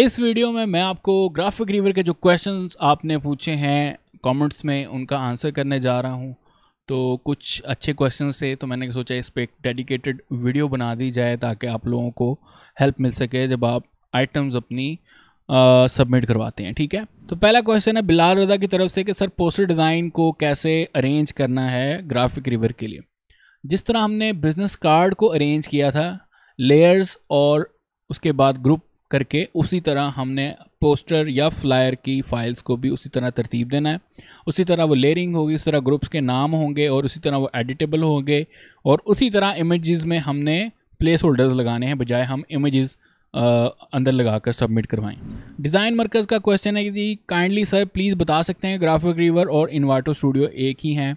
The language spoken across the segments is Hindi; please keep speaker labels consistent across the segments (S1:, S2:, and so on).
S1: इस वीडियो में मैं आपको ग्राफिक रिवर के जो क्वेश्चन आपने पूछे हैं कमेंट्स में उनका आंसर करने जा रहा हूँ तो कुछ अच्छे क्वेश्चन थे तो मैंने सोचा इस पर एक डेडिकेटेड वीडियो बना दी जाए ताकि आप लोगों को हेल्प मिल सके जब आप आइटम्स अपनी सबमिट करवाते हैं ठीक है तो पहला क्वेश्चन है बिलाल रजा की तरफ से कि सर पोस्टर डिज़ाइन को कैसे अरेंज करना है ग्राफिक रिवर के लिए जिस तरह हमने बिज़नेस कार्ड को अरेंज किया था लेयर्स और उसके बाद ग्रुप करके उसी तरह हमने पोस्टर या फ्लायर की फाइल्स को भी उसी तरह तरतीब देना है उसी तरह वो लेयरिंग होगी उसी तरह ग्रुप्स के नाम होंगे और उसी तरह वो एडिटेबल होंगे और उसी तरह इमेजेस में हमने प्लेस होल्डर्स लगाने हैं बजाय हम इमेजेस अंदर लगा कर सबमिट करवाएं डिज़ाइन मरकज़ का क्वेश्चन है कि काइंडली सर प्लीज़ बता सकते हैं ग्राफिक रिवर और इन्वाटो स्टूडियो एक ही हैं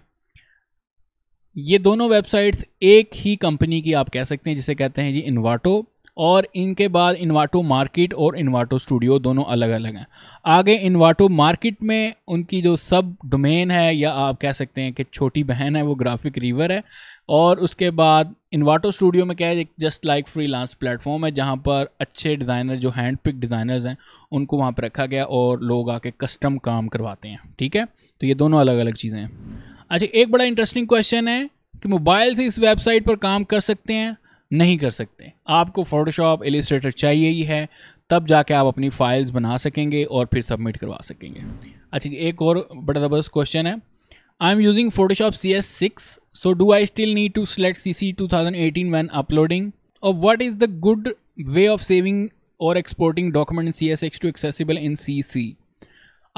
S1: ये दोनों वेबसाइट्स एक ही कंपनी की आप कह सकते हैं जिसे कहते हैं जी इन्वाटो और इनके बाद इन्वाटो मार्केट और इन्वाटो स्टूडियो दोनों अलग अलग हैं आगे इन्वाटो मार्केट में उनकी जो सब डोमेन है या आप कह सकते हैं कि छोटी बहन है वो ग्राफिक रिवर है और उसके बाद इन्वाटो स्टूडियो में क्या है एक just like freelance platform है जहाँ पर अच्छे डिज़ाइनर जो हैंड पिक डिज़ाइनर्स हैं उनको वहाँ पर रखा गया और लोग आके कस्टम काम करवाते हैं ठीक है तो ये दोनों अलग अलग चीज़ें हैं अच्छा एक बड़ा इंटरेस्टिंग क्वेश्चन है कि मोबाइल से इस वेबसाइट पर काम कर सकते हैं नहीं कर सकते आपको फ़ोटोशॉप एलिस्ट्रेटर चाहिए ही है तब जाके आप अपनी फाइल्स बना सकेंगे और फिर सबमिट करवा सकेंगे अच्छा एक और बड़ा ज़बरदस्त क्वेश्चन है I am using Photoshop C S six so do I still need to select C C two thousand eighteen when uploading और what is the good way of saving और exporting document C S X to accessible in C C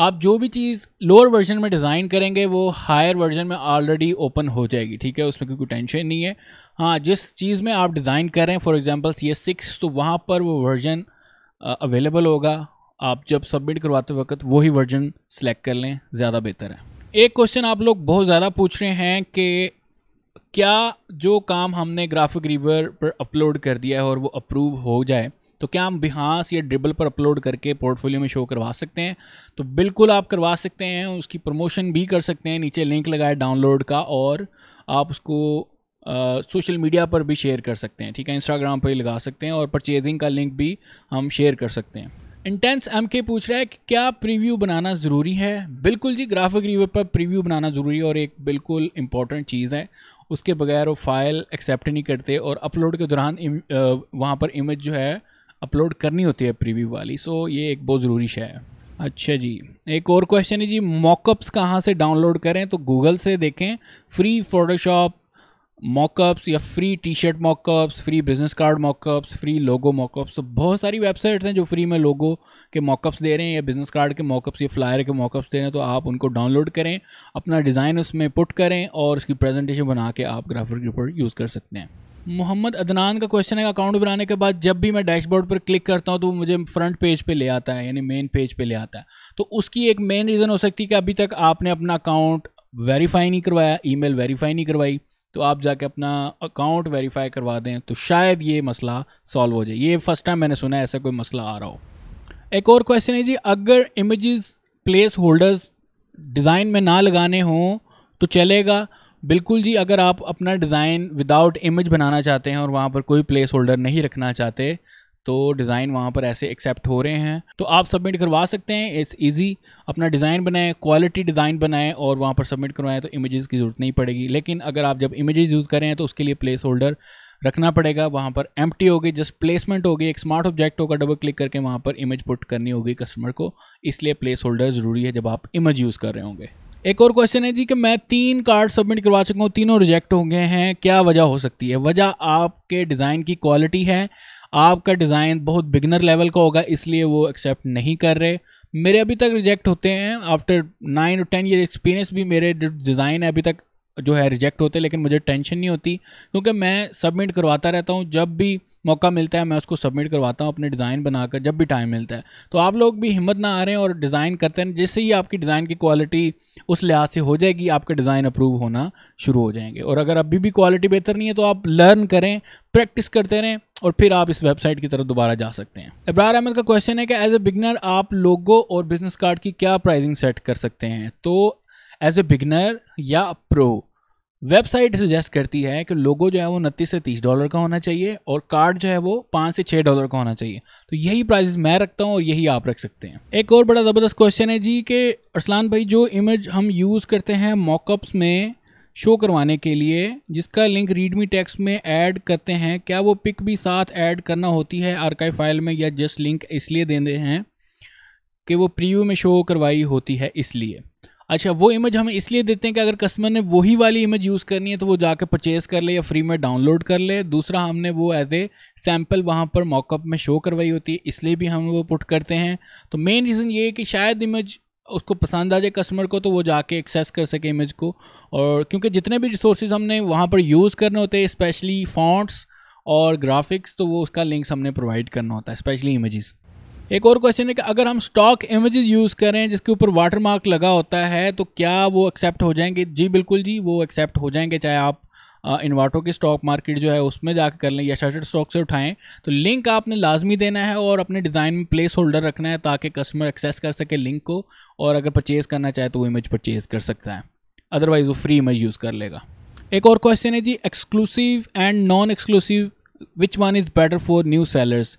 S1: आप जो भी चीज़ लोअर वर्जन में डिज़ाइन करेंगे वो हायर वर्जन में ऑलरेडी ओपन हो जाएगी ठीक है उसमें कोई टेंशन नहीं है हाँ जिस चीज़ में आप डिज़ाइन कर रहे हैं for example C S six तो वहाँ पर वो वर्जन अवेलेबल होगा आप जब सबमिट करवाते वक्त वही वर्जन सेलेक्ट कर लें ज़्यादा बेहतर है एक क्वेश्चन आप लोग बहुत ज़्यादा पूछ रहे हैं कि क्या जो काम हमने ग्राफिक रीवर पर अपलोड कर दिया है और वो अप्रूव हो जाए तो क्या हम बिहास या ड्रिबल पर अपलोड करके पोर्टफोलियो में शो करवा सकते हैं तो बिल्कुल आप करवा सकते हैं उसकी प्रमोशन भी कर सकते हैं नीचे लिंक लगाए डाउनलोड का और आप उसको सोशल मीडिया पर भी शेयर कर सकते हैं ठीक है इंस्टाग्राम पर लगा सकते हैं और परचेजिंग का लिंक भी हम शेयर कर सकते हैं इंटेंस एम के पूछ रहा है कि क्या प्रीव्यू बनाना ज़रूरी है बिल्कुल जी ग्राफिक रिव्यू पर प्रीव्यू बनाना ज़रूरी है और एक बिल्कुल इंपॉर्टेंट चीज़ है उसके बगैर वो फाइल एक्सेप्ट नहीं करते और अपलोड के दौरान वहाँ पर इमेज जो है अपलोड करनी होती है प्रीव्यू वाली सो ये एक बहुत ज़रूरी शय है अच्छा जी एक और क्वेश्चन है जी मॉकअप्स कहाँ से डाउनलोड करें तो गूगल से देखें फ्री फोटोशॉप मॉकअप्स या free T shirt mockups free business card mockups free logo mockups तो बहुत सारी वेबसाइट्स हैं जो फ्री में लोगो के मॉकअप्स दे रहे हैं या बिजनेस कार्ड के मॉकअप्स या फ्लायर के मॉकअप्स दे रहे हैं तो आप उनको डाउनलोड करें अपना डिज़ाइन उसमें पुट करें और उसकी प्रेजेंटेशन बना के आप ग्राफिक रिपोर्ट यूज़ कर सकते हैं मोहम्मद अदनान का क्वेश्चन है अकाउंट बनाने के बाद जब भी मैं डैशबोर्ड पर क्लिक करता हूँ तो मुझे फ्रंट पेज पे ले आता है यानी मेन पेज पे ले आता है तो उसकी एक मेन रीज़न हो सकती है कि अभी तक आपने अपना अकाउंट वेरीफाई नहीं करवाया ईमेल वेरीफाई नहीं करवाई तो आप जाके अपना अकाउंट वेरीफाई करवा दें तो शायद ये मसला सॉल्व हो जाए ये फर्स्ट टाइम मैंने सुना है ऐसा कोई मसला आ रहा हो एक और क्वेश्चन है जी अगर इमेजेस प्लेस होल्डर्स डिज़ाइन में ना लगाने हों तो चलेगा बिल्कुल जी अगर आप अपना डिज़ाइन विदाउट इमेज बनाना चाहते हैं और वहाँ पर कोई प्लेस होल्डर नहीं रखना चाहते तो डिज़ाइन वहाँ पर ऐसे एक्सेप्ट हो रहे हैं तो आप सबमिट करवा सकते हैं इट्स ईजी अपना डिज़ाइन बनाएं क्वालिटी डिज़ाइन बनाएं और वहाँ पर सबमिट करवाएं तो इमेजेस की ज़रूरत नहीं पड़ेगी लेकिन अगर आप जब इमेजेस यूज़ करें तो उसके लिए प्लेस होल्डर रखना पड़ेगा वहाँ पर एम होगी जस्ट प्लेसमेंट होगी एक स्मार्ट ऑब्जेक्ट होगा डबल क्लिक करके वहाँ पर इमेज पुट करनी होगी कस्टमर को इसलिए प्लेस होल्डर ज़रूरी है जब आप इमेज यूज़ कर रहे होंगे एक और क्वेश्चन है जी कि मैं तीन कार्ड सबमिट करवा चुका हूँ तीनों रिजेक्ट हो गए हैं क्या वजह हो सकती है वजह आपके डिज़ाइन की क्वालिटी है आपका डिज़ाइन बहुत बिगनर लेवल का होगा इसलिए वो एक्सेप्ट नहीं कर रहे मेरे अभी तक रिजेक्ट होते हैं आफ्टर नाइन और टेन ईयर एक्सपीरियंस भी मेरे डिज़ाइन है अभी तक जो है रिजेक्ट होते लेकिन मुझे टेंशन नहीं होती क्योंकि मैं सबमिट करवाता रहता हूँ जब भी मौका मिलता है मैं उसको सबमिट करवाता हूँ अपने डिज़ाइन बनाकर जब भी टाइम मिलता है तो आप लोग भी हिम्मत ना आ रहे हैं और डिज़ाइन करते हैं जिससे ही आपकी डिज़ाइन की क्वालिटी उस लिहाज से हो जाएगी आपके डिज़ाइन अप्रूव होना शुरू हो जाएंगे और अगर अभी भी क्वालिटी बेहतर नहीं है तो आप लर्न करें प्रैक्टिस करते रहें और फिर आप इस वेबसाइट की तरफ दोबारा जा सकते हैं इब्रार अहमद का क्वेश्चन है कि एज ए बिगनर आप लोगो और बिजनेस कार्ड की क्या प्राइजिंग सेट कर सकते हैं तो एज ए बिगनर या प्रो वेबसाइट सजेस्ट करती है कि लोगो जो है वो उनतीस से तीस डॉलर का होना चाहिए और कार्ड जो है वो पाँच से छः डॉलर का होना चाहिए तो यही प्राइजेस मैं रखता हूँ और यही आप रख सकते हैं एक और बड़ा ज़बरदस्त क्वेश्चन है जी कि अरसलान भाई जो इमेज हम यूज़ करते हैं मॉकअप्स में शो करवाने के लिए जिसका लिंक रीडमी टेक्स्ट में ऐड करते हैं क्या वो पिक भी साथ ऐड करना होती है आरकाई फाइल में या जस्ट लिंक इसलिए देते हैं कि वो प्रीव्यू में शो करवाई होती है इसलिए अच्छा वो इमेज हमें इसलिए देते हैं कि अगर कस्टमर ने वही वाली इमेज यूज़ करनी है तो वो जाकर परचेज़ कर ले या फ्री में डाउनलोड कर ले दूसरा हमने वो एज ए सैम्पल वहाँ पर मॉकअप में शो करवाई होती है इसलिए भी हम वो पुट करते हैं तो मेन रीज़न ये है कि शायद इमेज उसको पसंद आ जाए कस्टमर को तो वो जाके एक्सेस कर सके इमेज को और क्योंकि जितने भी रिसोर्सेज हमने वहाँ पर यूज़ करने होते हैं स्पेशली फॉन्ट्स और ग्राफिक्स तो वो उसका लिंक्स हमने प्रोवाइड करना होता है स्पेशली इमेजेस एक और क्वेश्चन है कि अगर हम स्टॉक इमेजेस यूज़ करें जिसके ऊपर वाटर मार्क लगा होता है तो क्या वो एक्सेप्ट हो जाएंगे जी बिल्कुल जी वो एक्सेप्ट हो जाएंगे चाहे आप इन्वाटो की स्टॉक मार्केट जो है उसमें जाकर कर लें या शर्टेड स्टॉक से उठाएं तो लिंक आपने लाजमी देना है और अपने डिज़ाइन में प्लेस होल्डर रखना है ताकि कस्टमर एक्सेस कर सके लिंक को और अगर परचेज़ करना चाहे तो वो इमेज परचेज़ कर सकता है अदरवाइज़ वो फ्री इमेज यूज़ कर लेगा एक और क्वेश्चन है जी exclusive and non exclusive which one is better for new sellers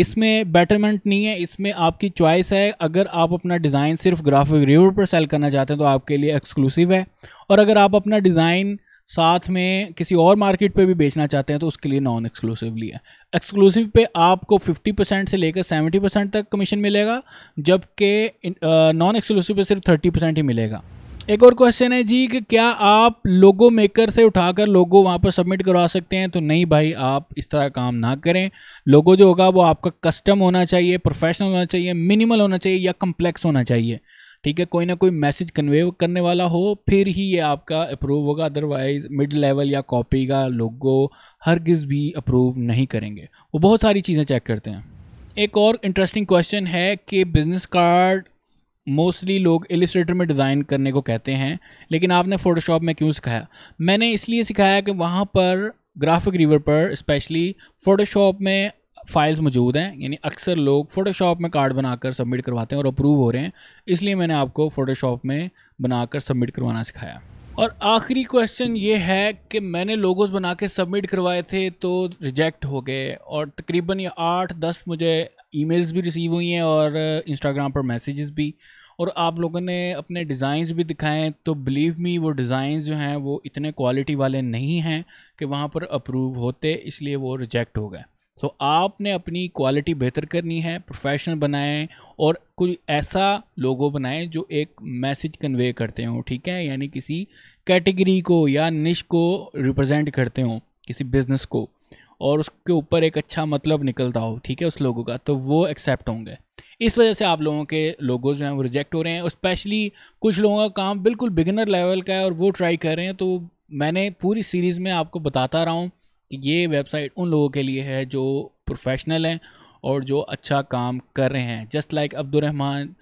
S1: इसमें बेटरमेंट नहीं है इसमें आपकी चॉइस है अगर आप अपना डिज़ाइन सिर्फ ग्राफिक रिव्यूर पर सेल करना चाहते हैं तो आपके लिए एक्सक्लूसिव है और अगर आप अपना डिज़ाइन साथ में किसी और मार्केट पे भी बेचना चाहते हैं तो उसके लिए नॉन एक्सक्लूसिवली है एक्सक्लूसिव पे आपको 50 परसेंट से लेकर 70 परसेंट तक कमीशन मिलेगा जबकि नॉन एक्सक्लूसिव पे सिर्फ 30 परसेंट ही मिलेगा एक और क्वेश्चन है जी कि क्या आप लोगो मेकर से उठाकर लोगो वहाँ पर सबमिट करवा सकते हैं तो नहीं भाई आप इस तरह काम ना करें लोगो जो होगा वो आपका कस्टम होना चाहिए प्रोफेशनल होना चाहिए मिनिमल होना चाहिए या कम्प्लेक्स होना चाहिए ठीक है कोई ना कोई मैसेज कन्वे करने वाला हो फिर ही ये आपका अप्रूव होगा अदरवाइज मिड लेवल या कॉपी का लोगो हरगिज़ भी अप्रूव नहीं करेंगे वो बहुत सारी चीज़ें चेक करते हैं एक और इंटरेस्टिंग क्वेश्चन है कि बिज़नेस कार्ड मोस्टली लोग एलिस्ट्रेटर में डिज़ाइन करने को कहते हैं लेकिन आपने फ़ोटोशॉप में क्यों सिखाया मैंने इसलिए सिखाया कि वहाँ पर ग्राफिक रिवर पर स्पेशली फ़ोटोशॉप में फाइल्स मौजूद हैं यानी अक्सर लोग फ़ोटोशॉप में कार्ड बनाकर सबमिट करवाते हैं और अप्रूव हो रहे हैं इसलिए मैंने आपको फ़ोटोशॉप में बनाकर सबमिट करवाना सिखाया और आखिरी क्वेश्चन ये है कि मैंने लोगोस बना के सबमिट करवाए थे तो रिजेक्ट हो गए और तकरीबन ये आठ दस मुझे ईमेल्स भी रिसीव हुई हैं और इंस्टाग्राम पर मैसेजेस भी और आप लोगों ने अपने डिज़ाइंस भी दिखाए तो बिलीव मी वो डिज़ाइंस जो हैं वो इतने क्वालिटी वाले नहीं हैं कि वहाँ पर अप्रूव होते इसलिए वो रिजेक्ट हो गए सो so, आपने अपनी क्वालिटी बेहतर करनी है प्रोफेशनल बनाएं और कुछ ऐसा लोगो बनाएं जो एक मैसेज कन्वे करते हों ठीक है यानी किसी कैटेगरी को या निश को रिप्रेजेंट करते हों किसी बिज़नेस को और उसके ऊपर एक अच्छा मतलब निकलता हो ठीक है उस लोगों का तो वो एक्सेप्ट होंगे इस वजह से आप लोगों के लोगों जो हैं वो रिजेक्ट हो रहे हैं और स्पेशली कुछ लोगों का काम बिल्कुल बिगिनर लेवल का है और वो ट्राई कर रहे हैं तो मैंने पूरी सीरीज़ में आपको बताता रहा हूँ कि ये वेबसाइट उन लोगों के लिए है जो प्रोफेशनल हैं और जो अच्छा काम कर रहे हैं जस्ट लाइक अब्दुलरहमान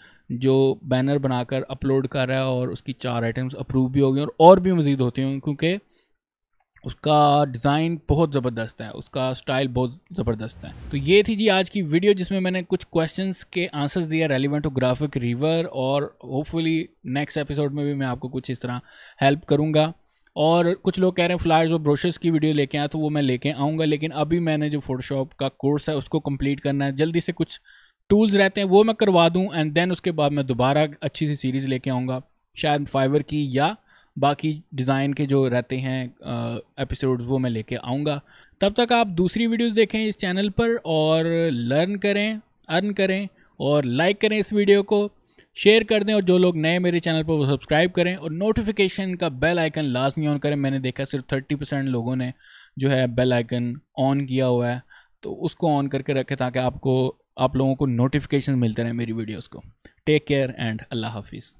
S1: जो बैनर बनाकर अपलोड कर रहा है और उसकी चार आइटम्स अप्रूव भी हो गई और, और भी मज़ीद होती होंगी क्योंकि उसका डिज़ाइन बहुत ज़बरदस्त है उसका स्टाइल बहुत ज़बरदस्त है तो ये थी जी आज की वीडियो जिसमें मैंने कुछ क्वेश्चंस के आंसर्स दिए रेलिवेंट टू ग्राफिक रिवर और होपफुली नेक्स्ट एपिसोड में भी मैं आपको कुछ इस तरह हेल्प करूँगा और कुछ लोग कह रहे हैं फ्लायर्स और ब्रोशर्स की वीडियो लेके आए तो वो मैं लेके आऊँगा लेकिन अभी मैंने जो फोटोशॉप का कोर्स है उसको कम्प्लीट करना है जल्दी से कुछ टूल्स रहते हैं वो मैं करवा दूँ एंड देन उसके बाद मैं दोबारा अच्छी सी सीरीज़ लेके आऊँगा शायद फाइवर की या बाकी डिज़ाइन के जो रहते हैं एपिसोड्स वो मैं लेके आऊँगा तब तक आप दूसरी वीडियोस देखें इस चैनल पर और लर्न करें अर्न करें और लाइक करें इस वीडियो को शेयर कर दें और जो लोग नए मेरे चैनल पर वो सब्सक्राइब करें और नोटिफिकेशन का बेल आइकन लाजमी ऑन करें मैंने देखा सिर्फ थर्टी परसेंट लोगों ने जो है बेल आइकन ऑन किया हुआ है तो उसको ऑन करके रखें ताकि आपको आप लोगों को नोटिफिकेशन मिलते रहे मेरी वीडियोज़ को टेक केयर एंड अल्लाह हाफिज़